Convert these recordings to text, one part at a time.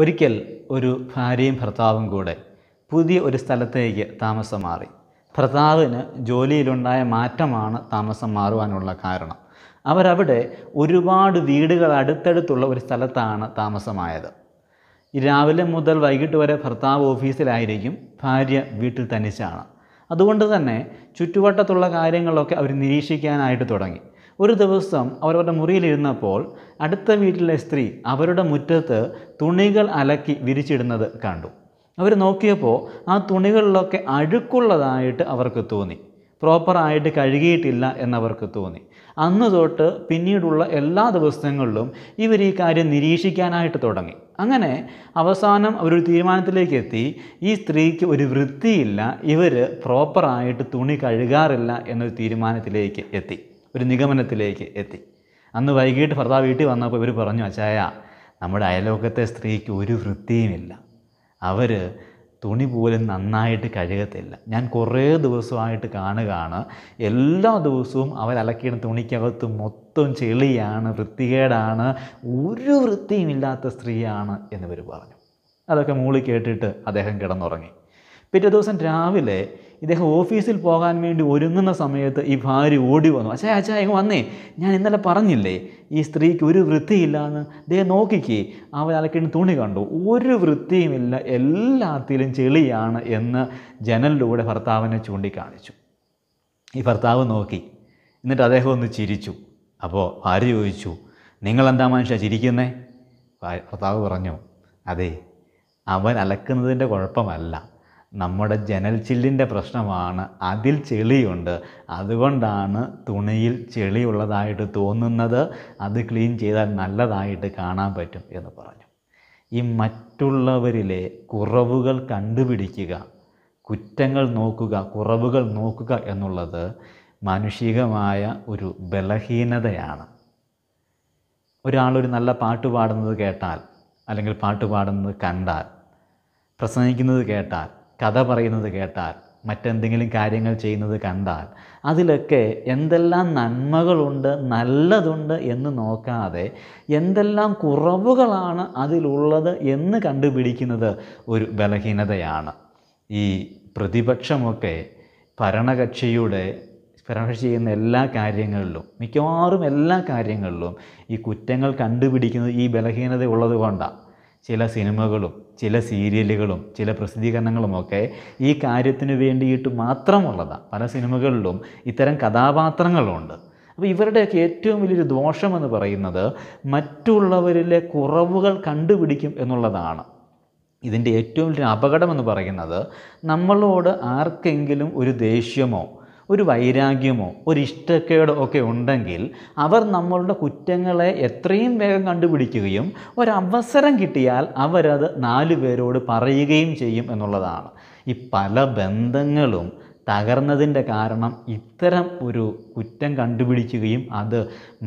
ഒരിക്കൽ ഒരു ഭാര്യയും ഭർത്താവും കൂടെ പുതിയ ഒരു സ്ഥലത്തേക്ക് താമസം മാറി ഭർത്താവിന് ജോലിയിലുണ്ടായ മാറ്റമാണ് താമസം മാറുവാനുള്ള കാരണം അവരവിടെ ഒരുപാട് വീടുകൾ അടുത്തടുത്തുള്ള ഒരു സ്ഥലത്താണ് താമസമായത് രാവിലെ മുതൽ വൈകിട്ട് വരെ ഭർത്താവ് ഓഫീസിലായിരിക്കും ഭാര്യ വീട്ടിൽ തനിച്ചാണ് അതുകൊണ്ട് തന്നെ ചുറ്റുവട്ടത്തുള്ള കാര്യങ്ങളൊക്കെ അവർ നിരീക്ഷിക്കാനായിട്ട് തുടങ്ങി ഒരു ദിവസം അവരവരുടെ മുറിയിലിരുന്നപ്പോൾ അടുത്ത വീട്ടിലെ സ്ത്രീ അവരുടെ മുറ്റത്ത് തുണികൾ അലക്കി വിരിച്ചിടുന്നത് കണ്ടു അവർ നോക്കിയപ്പോൾ ആ തുണികളിലൊക്കെ അഴുക്കുള്ളതായിട്ട് അവർക്ക് തോന്നി പ്രോപ്പറായിട്ട് കഴുകിയിട്ടില്ല എന്നവർക്ക് തോന്നി അന്ന് തൊട്ട് പിന്നീടുള്ള എല്ലാ ദിവസങ്ങളിലും ഇവർ ഈ കാര്യം നിരീക്ഷിക്കാനായിട്ട് തുടങ്ങി അങ്ങനെ അവസാനം അവരൊരു തീരുമാനത്തിലേക്ക് എത്തി ഈ സ്ത്രീക്ക് ഒരു വൃത്തിയില്ല ഇവർ പ്രോപ്പറായിട്ട് തുണി കഴുകാറില്ല എന്നൊരു തീരുമാനത്തിലേക്ക് എത്തി ഒരു നിഗമനത്തിലേക്ക് എത്തി അന്ന് വൈകിട്ട് ഭർത്താവ് വീട്ടിൽ വന്നപ്പോൾ ഇവർ പറഞ്ഞു അച്ചായ നമ്മുടെ അയലോകത്തെ സ്ത്രീക്ക് ഒരു വൃത്തിയുമില്ല അവർ തുണി പോലും നന്നായിട്ട് കഴുകത്തില്ല ഞാൻ കുറേ ദിവസമായിട്ട് കാണുകയാണ് എല്ലാ ദിവസവും അവർ അലക്കിയ തുണിക്കകത്ത് മൊത്തം ചെളിയാണ് വൃത്തികേടാണ് ഒരു വൃത്തിയുമില്ലാത്ത സ്ത്രീയാണ് എന്നിവർ പറഞ്ഞു അതൊക്കെ മൂളി കേട്ടിട്ട് അദ്ദേഹം കിടന്നുറങ്ങി പിറ്റേ ദിവസം രാവിലെ ഇദ്ദേഹം ഓഫീസിൽ പോകാൻ വേണ്ടി ഒരുങ്ങുന്ന സമയത്ത് ഈ ഭാര്യ ഓടി വന്നു അച്ഛാ അച്ഛാ ഇങ്ങ് വന്നേ ഞാൻ ഇന്നലെ പറഞ്ഞില്ലേ ഈ സ്ത്രീക്ക് ഒരു എന്ന് ഇദ്ദേഹം നോക്കിക്കേ അവൻ അലക്കിന് തുണി കണ്ടു ഒരു വൃത്തിയുമില്ല എല്ലാത്തിലും ചെളിയാണ് എന്ന് ജനലിലൂടെ ഭർത്താവിനെ ചൂണ്ടിക്കാണിച്ചു ഈ ഭർത്താവ് നോക്കി എന്നിട്ട് അദ്ദേഹം ഒന്ന് ചിരിച്ചു അപ്പോൾ ഭാര്യ ചോദിച്ചു നിങ്ങളെന്താ മനുഷ്യ ചിരിക്കുന്നേ ഭർത്താവ് പറഞ്ഞു അതെ അവൻ അലക്കുന്നതിൻ്റെ കുഴപ്പമല്ല നമ്മുടെ ജനൽ ചില്ലിൻ്റെ പ്രശ്നമാണ് അതിൽ ചെളിയുണ്ട് അതുകൊണ്ടാണ് തുണിയിൽ ചെളിയുള്ളതായിട്ട് തോന്നുന്നത് അത് ക്ലീൻ ചെയ്താൽ നല്ലതായിട്ട് കാണാൻ പറ്റും എന്ന് പറഞ്ഞു ഈ മറ്റുള്ളവരിലെ കുറവുകൾ കണ്ടുപിടിക്കുക കുറ്റങ്ങൾ നോക്കുക കുറവുകൾ നോക്കുക എന്നുള്ളത് മാനുഷികമായ ഒരു ബലഹീനതയാണ് ഒരാളൊരു നല്ല പാട്ട് പാടുന്നത് കേട്ടാൽ അല്ലെങ്കിൽ പാട്ട് പാടുന്നത് കണ്ടാൽ പ്രസംഗിക്കുന്നത് കേട്ടാൽ കഥ പറയുന്നത് കേട്ടാൽ മറ്റെന്തെങ്കിലും കാര്യങ്ങൾ ചെയ്യുന്നത് കണ്ടാൽ അതിലൊക്കെ എന്തെല്ലാം നന്മകളുണ്ട് നല്ലതുണ്ട് എന്ന് നോക്കാതെ എന്തെല്ലാം കുറവുകളാണ് അതിലുള്ളത് എന്ന് കണ്ടുപിടിക്കുന്നത് ഒരു ബലഹീനതയാണ് ഈ പ്രതിപക്ഷമൊക്കെ ഭരണകക്ഷിയുടെ ഭരണകക്ഷി ചെയ്യുന്ന എല്ലാ കാര്യങ്ങളിലും മിക്കവാറും എല്ലാ കാര്യങ്ങളിലും ഈ കുറ്റങ്ങൾ കണ്ടുപിടിക്കുന്നത് ഈ ബലഹീനത ഉള്ളത് കൊണ്ടാണ് ചില സിനിമകളും ചില സീരിയലുകളും ചില പ്രസിദ്ധീകരണങ്ങളുമൊക്കെ ഈ കാര്യത്തിന് വേണ്ടിയിട്ട് മാത്രമുള്ളതാണ് പല സിനിമകളിലും ഇത്തരം കഥാപാത്രങ്ങളുണ്ട് അപ്പോൾ ഇവരുടെയൊക്കെ ഏറ്റവും വലിയൊരു ദോഷമെന്ന് പറയുന്നത് മറ്റുള്ളവരിലെ കുറവുകൾ കണ്ടുപിടിക്കും എന്നുള്ളതാണ് ഇതിൻ്റെ ഏറ്റവും വലിയ അപകടമെന്ന് പറയുന്നത് നമ്മളോട് ആർക്കെങ്കിലും ഒരു ദേഷ്യമോ ഒരു വൈരാഗ്യമോ ഒരു ഇഷ്ടക്കേടോ ഒക്കെ ഉണ്ടെങ്കിൽ അവർ നമ്മളുടെ കുറ്റങ്ങളെ എത്രയും വേഗം കണ്ടുപിടിക്കുകയും ഒരവസരം കിട്ടിയാൽ അവരത് നാലു പേരോട് പറയുകയും ചെയ്യും എന്നുള്ളതാണ് ഈ പല ബന്ധങ്ങളും തകർന്നതിൻ്റെ കാരണം ഇത്തരം ഒരു കുറ്റം കണ്ടുപിടിക്കുകയും അത്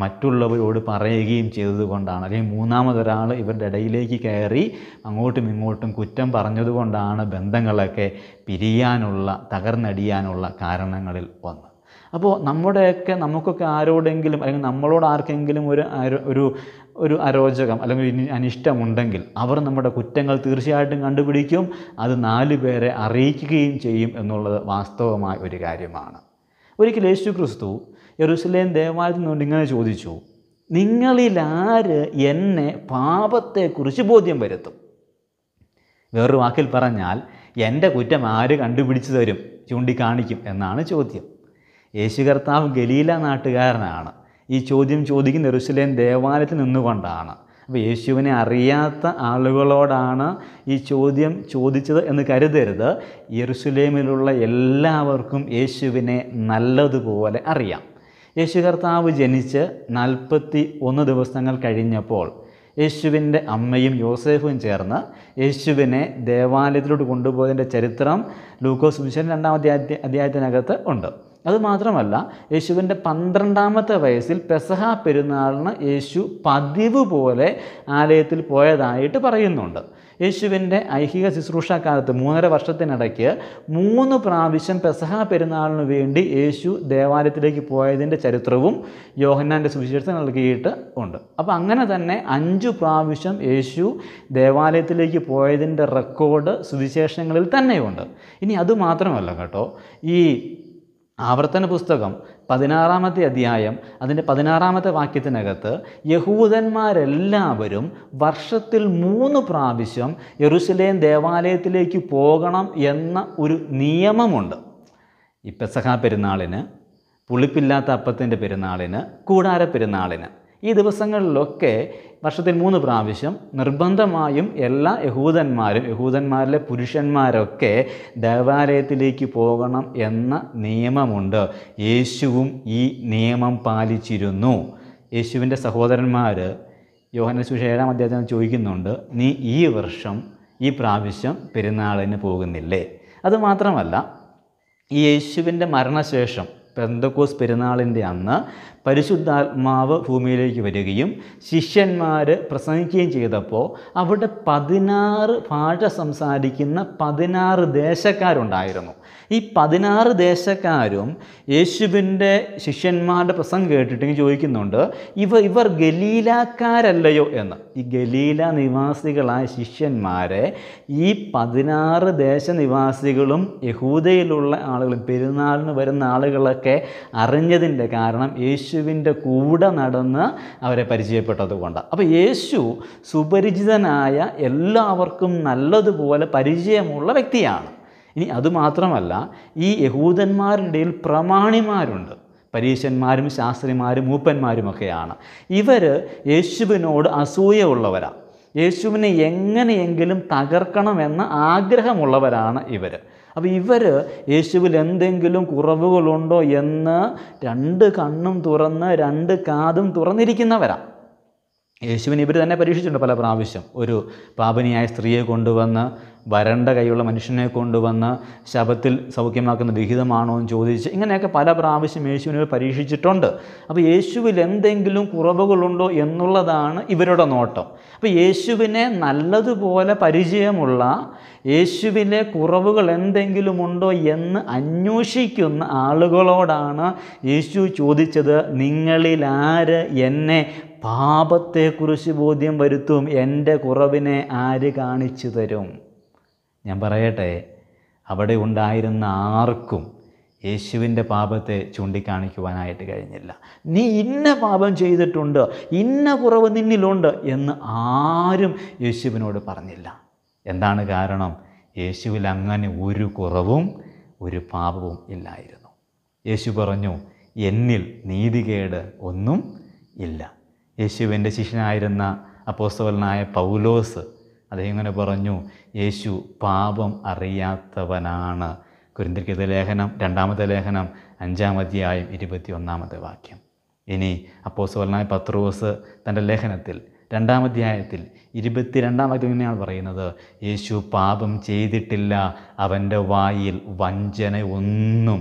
മറ്റുള്ളവരോട് പറയുകയും ചെയ്തതുകൊണ്ടാണ് അല്ലെങ്കിൽ മൂന്നാമതൊരാൾ ഇവരുടെ ഇടയിലേക്ക് കയറി അങ്ങോട്ടും ഇങ്ങോട്ടും കുറ്റം പറഞ്ഞതുകൊണ്ടാണ് ബന്ധങ്ങളൊക്കെ പിരിയാനുള്ള തകർന്നടിയാനുള്ള കാരണങ്ങളിൽ ഒന്ന് അപ്പോൾ നമ്മുടെയൊക്കെ നമുക്കൊക്കെ ആരോടെങ്കിലും അല്ലെങ്കിൽ നമ്മളോട് ആർക്കെങ്കിലും ഒരു ഒരു ഒരു അരോചകം അല്ലെങ്കിൽ അനിഷ്ടമുണ്ടെങ്കിൽ അവർ നമ്മുടെ കുറ്റങ്ങൾ തീർച്ചയായിട്ടും കണ്ടുപിടിക്കും അത് നാല് പേരെ അറിയിക്കുകയും ചെയ്യും എന്നുള്ളത് വാസ്തവമായ ഒരു കാര്യമാണ് ഒരിക്കൽ യേശു ക്രിസ്തു യെറുസലേം ദേവാലയത്തിൽ നിന്നുകൊണ്ട് ഇങ്ങനെ ചോദിച്ചു നിങ്ങളിൽ ആര് എന്നെ പാപത്തെക്കുറിച്ച് ബോധ്യം വരുത്തും വേറൊരു വാക്കിൽ പറഞ്ഞാൽ എൻ്റെ കുറ്റം ആര് കണ്ടുപിടിച്ചു തരും ചൂണ്ടിക്കാണിക്കും എന്നാണ് ചോദ്യം യേശു കർത്താവ് ഗലീല നാട്ടുകാരനാണ് ഈ ചോദ്യം ചോദിക്കുന്ന എറുസലേം ദേവാലയത്തിൽ നിന്നുകൊണ്ടാണ് അപ്പോൾ യേശുവിനെ അറിയാത്ത ആളുകളോടാണ് ഈ ചോദ്യം ചോദിച്ചത് എന്ന് കരുതരുത് യെറുസലേമിലുള്ള എല്ലാവർക്കും യേശുവിനെ നല്ലതുപോലെ അറിയാം യേശു കർത്താവ് ജനിച്ച് നാൽപ്പത്തി ഒന്ന് ദിവസങ്ങൾ കഴിഞ്ഞപ്പോൾ യേശുവിൻ്റെ അമ്മയും യോസേഫും ചേർന്ന് യേശുവിനെ ദേവാലയത്തിലോട്ട് കൊണ്ടുപോയതിൻ്റെ ചരിത്രം ലൂക്കോസ് മിഷൻ രണ്ടാമത്തെ അധ്യായത്തിനകത്ത് ഉണ്ട് അതുമാത്രമല്ല യേശുവിൻ്റെ പന്ത്രണ്ടാമത്തെ വയസ്സിൽ പെസഹ പെരുന്നാളിന് യേശു പതിവ് പോലെ ആലയത്തിൽ പോയതായിട്ട് പറയുന്നുണ്ട് യേശുവിൻ്റെ ഐഹിക ശുശ്രൂഷ കാലത്ത് മൂന്നര വർഷത്തിനിടയ്ക്ക് മൂന്ന് പ്രാവശ്യം പെസഹ പെരുന്നാളിന് വേണ്ടി യേശു ദേവാലയത്തിലേക്ക് പോയതിൻ്റെ ചരിത്രവും യോഹന്നാൻ്റെ സുവിശേഷം നൽകിയിട്ട് ഉണ്ട് അപ്പോൾ അങ്ങനെ തന്നെ അഞ്ചു പ്രാവശ്യം യേശു ദേവാലയത്തിലേക്ക് പോയതിൻ്റെ റെക്കോർഡ് സുവിശേഷങ്ങളിൽ തന്നെയുണ്ട് ഇനി അതുമാത്രമല്ല കേട്ടോ ഈ ആവർത്തന പുസ്തകം പതിനാറാമത്തെ അധ്യായം അതിൻ്റെ പതിനാറാമത്തെ വാക്യത്തിനകത്ത് യഹൂദന്മാരെല്ലാവരും വർഷത്തിൽ മൂന്ന് പ്രാവശ്യം യെറുസലേം ദേവാലയത്തിലേക്ക് പോകണം എന്ന ഒരു നിയമമുണ്ട് ഈ പെസഹ പെരുന്നാളിന് പുളിപ്പില്ലാത്ത അപ്പത്തിൻ്റെ പെരുന്നാളിന് കൂടാര പെരുന്നാളിന് ഈ ദിവസങ്ങളിലൊക്കെ വർഷത്തിൽ മൂന്ന് പ്രാവശ്യം നിർബന്ധമായും എല്ലാ യഹൂദന്മാരും യഹൂദന്മാരിലെ പുരുഷന്മാരൊക്കെ ദേവാലയത്തിലേക്ക് പോകണം എന്ന നിയമമുണ്ട് യേശുവും ഈ നിയമം പാലിച്ചിരുന്നു യേശുവിൻ്റെ സഹോദരന്മാർ യോഹന സുഷ ഏഴാം അദ്ദേഹത്തിന് ചോദിക്കുന്നുണ്ട് നീ ഈ വർഷം ഈ പ്രാവശ്യം പെരുന്നാളിന് പോകുന്നില്ലേ അതുമാത്രമല്ല ഈ യേശുവിൻ്റെ മരണശേഷം പെന്തക്കോസ് പെരുന്നാളിൻ്റെ അന്ന് പരിശുദ്ധാത്മാവ് ഭൂമിയിലേക്ക് വരികയും ശിഷ്യന്മാർ പ്രസംഗിക്കുകയും ചെയ്തപ്പോൾ അവിടെ പതിനാറ് ഭാഷ സംസാരിക്കുന്ന പതിനാറ് ദേശക്കാരുണ്ടായിരുന്നു ഈ പതിനാറ് ദേശക്കാരും യേശുവിൻ്റെ ശിഷ്യന്മാരുടെ പ്രസംഗം കേട്ടിട്ട് ചോദിക്കുന്നുണ്ട് ഇവ ഇവർ ഗലീലാക്കാരല്ലയോ എന്ന് ഈ ഗലീല നിവാസികളായ ശിഷ്യന്മാരെ ഈ പതിനാറ് ദേശനിവാസികളും യഹൂദയിലുള്ള ആളുകളും പെരുന്നാളിന് വരുന്ന ആളുകളെ അതൊക്കെ അറിഞ്ഞതിൻ്റെ കാരണം യേശുവിൻ്റെ കൂടെ നടന്ന് അവരെ പരിചയപ്പെട്ടതുകൊണ്ട് അപ്പോൾ യേശു സുപരിചിതനായ എല്ലാവർക്കും നല്ലതുപോലെ പരിചയമുള്ള വ്യക്തിയാണ് ഇനി അതുമാത്രമല്ല ഈ യഹൂദന്മാരുടെ ഇടയിൽ പ്രമാണിമാരുണ്ട് പരീശന്മാരും ശാസ്ത്രിമാരും മൂപ്പന്മാരുമൊക്കെയാണ് ഇവർ യേശുവിനോട് അസൂയുള്ളവരാണ് യേശുവിനെ എങ്ങനെയെങ്കിലും തകർക്കണമെന്ന ആഗ്രഹമുള്ളവരാണ് ഇവർ അപ്പോൾ ഇവർ യേശുവിൽ എന്തെങ്കിലും കുറവുകളുണ്ടോ എന്ന് രണ്ട് കണ്ണും തുറന്ന് രണ്ട് കാതും തുറന്നിരിക്കുന്നവരാണ് യേശുവിന് ഇവർ തന്നെ പരീക്ഷിച്ചിട്ടുണ്ട് പല പ്രാവശ്യം ഒരു പാപനിയായ സ്ത്രീയെ കൊണ്ടുവന്ന് വരണ്ട കൈയുള്ള മനുഷ്യനെ കൊണ്ടുവന്ന് ശബത്തിൽ സൗഖ്യമാക്കുന്ന വിഹിതമാണോ എന്ന് ചോദിച്ച് ഇങ്ങനെയൊക്കെ പല പ്രാവശ്യം യേശുവിനെ പരീക്ഷിച്ചിട്ടുണ്ട് അപ്പോൾ യേശുവിൽ എന്തെങ്കിലും കുറവുകളുണ്ടോ എന്നുള്ളതാണ് ഇവരുടെ നോട്ടം അപ്പോൾ യേശുവിനെ നല്ലതുപോലെ പരിചയമുള്ള യേശുവിലെ കുറവുകൾ എന്തെങ്കിലും ഉണ്ടോ എന്ന് അന്വേഷിക്കുന്ന ആളുകളോടാണ് യേശു ചോദിച്ചത് നിങ്ങളിൽ ആര് എന്നെ പാപത്തെക്കുറിച്ച് ബോധ്യം വരുത്തും എൻ്റെ കുറവിനെ ആര് കാണിച്ചു തരും ഞാൻ പറയട്ടെ അവിടെ ഉണ്ടായിരുന്ന ആർക്കും യേശുവിൻ്റെ പാപത്തെ ചൂണ്ടിക്കാണിക്കുവാനായിട്ട് കഴിഞ്ഞില്ല നീ ഇന്ന പാപം ചെയ്തിട്ടുണ്ട് ഇന്ന കുറവ് നിന്നിലുണ്ട് എന്ന് ആരും യേശുവിനോട് പറഞ്ഞില്ല എന്താണ് കാരണം യേശുവിൽ അങ്ങനെ ഒരു കുറവും ഒരു പാപവും ഇല്ലായിരുന്നു യേശു പറഞ്ഞു എന്നിൽ നീതികേട് ഒന്നും ഇല്ല യേശുവിൻ്റെ ശിഷ്യനായിരുന്ന അപ്പോസ്തവലനായ പൗലോസ് അദ്ദേഹം പറഞ്ഞു യേശു പാപം അറിയാത്തവനാണ് കുരിന്തിരിക്കത്തെ ലേഖനം രണ്ടാമത്തെ ലേഖനം അഞ്ചാം അധ്യായം ഇരുപത്തി ഒന്നാമത്തെ വാക്യം ഇനി അപ്പോസോലനായ പത്രോസ് തൻ്റെ ലേഖനത്തിൽ രണ്ടാം അധ്യായത്തിൽ രണ്ടാം വാക്യം തന്നെയാണ് പറയുന്നത് യേശു പാപം ചെയ്തിട്ടില്ല അവൻ്റെ വായിൽ വഞ്ചന ഒന്നും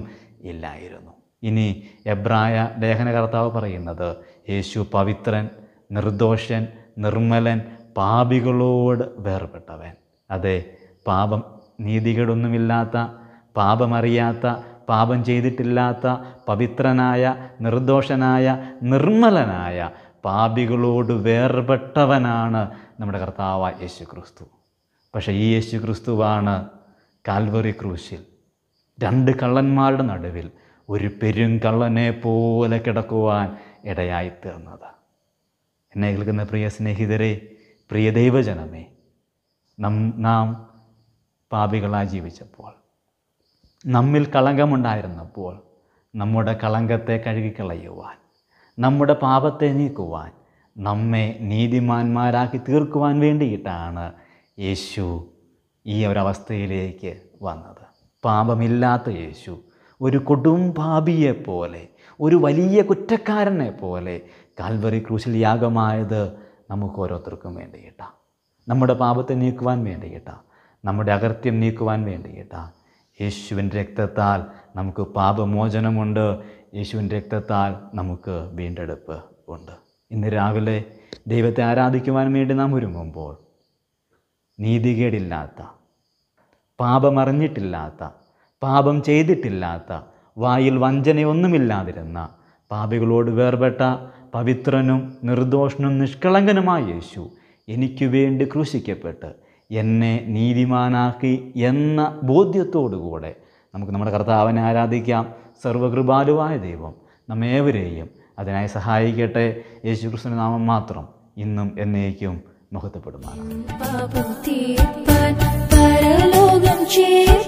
ഇല്ലായിരുന്നു ഇനി എബ്രായ ലേഖനകർത്താവ് പറയുന്നത് യേശു പവിത്രൻ നിർദോഷൻ നിർമ്മലൻ പാപികളോട് വേർപെട്ടവൻ അതെ പാപം നീതികേടൊന്നുമില്ലാത്ത പാപമറിയാത്ത പാപം ചെയ്തിട്ടില്ലാത്ത പവിത്രനായ നിർദോഷനായ നിർമ്മലനായ പാപികളോട് വേർപെട്ടവനാണ് നമ്മുടെ കർത്താവായ യേശു ക്രിസ്തു പക്ഷേ ഈ യേശു ക്രിസ്തുവാണ് കാൽവറി ക്രൂശിൽ രണ്ട് കള്ളന്മാരുടെ നടുവിൽ ഒരു പെരും കള്ളനെ പോലെ കിടക്കുവാൻ ഇടയായി തീർന്നത് എന്നെ കേൾക്കുന്ന പ്രിയ സ്നേഹിതരെ പ്രിയ ദൈവജനമേ നം നാം പാപികളായി ജീവിച്ചപ്പോൾ നമ്മിൽ കളങ്കമുണ്ടായിരുന്നപ്പോൾ നമ്മുടെ കളങ്കത്തെ കഴുകിക്കളയുവാൻ നമ്മുടെ പാപത്തെ നീക്കുവാൻ നമ്മെ നീതിമാന്മാരാക്കി തീർക്കുവാൻ വേണ്ടിയിട്ടാണ് യേശു ഈ ഒരവസ്ഥയിലേക്ക് വന്നത് പാപമില്ലാത്ത യേശു ഒരു കൊടും പോലെ ഒരു വലിയ കുറ്റക്കാരനെ പോലെ കാൽവറി ക്രൂശിൽ യാഗമായത് നമുക്ക് ഓരോരുത്തർക്കും വേണ്ടിയിട്ട നമ്മുടെ പാപത്തെ നീക്കുവാൻ വേണ്ടിയിട്ട നമ്മുടെ അകൃത്യം നീക്കുവാൻ വേണ്ടിയിട്ട യേശുവിൻ്റെ രക്തത്താൽ നമുക്ക് പാപമോചനമുണ്ട് യേശുവിൻ്റെ രക്തത്താൽ നമുക്ക് വീണ്ടെടുപ്പ് ഉണ്ട് ഇന്ന് രാവിലെ ദൈവത്തെ ആരാധിക്കുവാൻ വേണ്ടി നാം ഒരുങ്ങുമ്പോൾ നീതികേടില്ലാത്ത പാപമറിഞ്ഞിട്ടില്ലാത്ത പാപം ചെയ്തിട്ടില്ലാത്ത വായിൽ വഞ്ചനയൊന്നുമില്ലാതിരുന്ന പാപികളോട് വേർപെട്ട പവിത്രനും നിർദോഷനും നിഷ്കളങ്കനുമായ യേശു എനിക്ക് വേണ്ടി ക്രൂശിക്കപ്പെട്ട് എന്നെ നീതിമാനാക്കി എന്ന ബോധ്യത്തോടുകൂടെ നമുക്ക് നമ്മുടെ കർത്താവിനെ ആരാധിക്കാം സർവകൃപാലുവായ ദൈവം നമ്മേവരെയും അതിനായി സഹായിക്കട്ടെ യേശു കൃഷ്ണൻ നാമം മാത്രം ഇന്നും എന്നേക്കും മഹത്വപ്പെടുമാറാണ്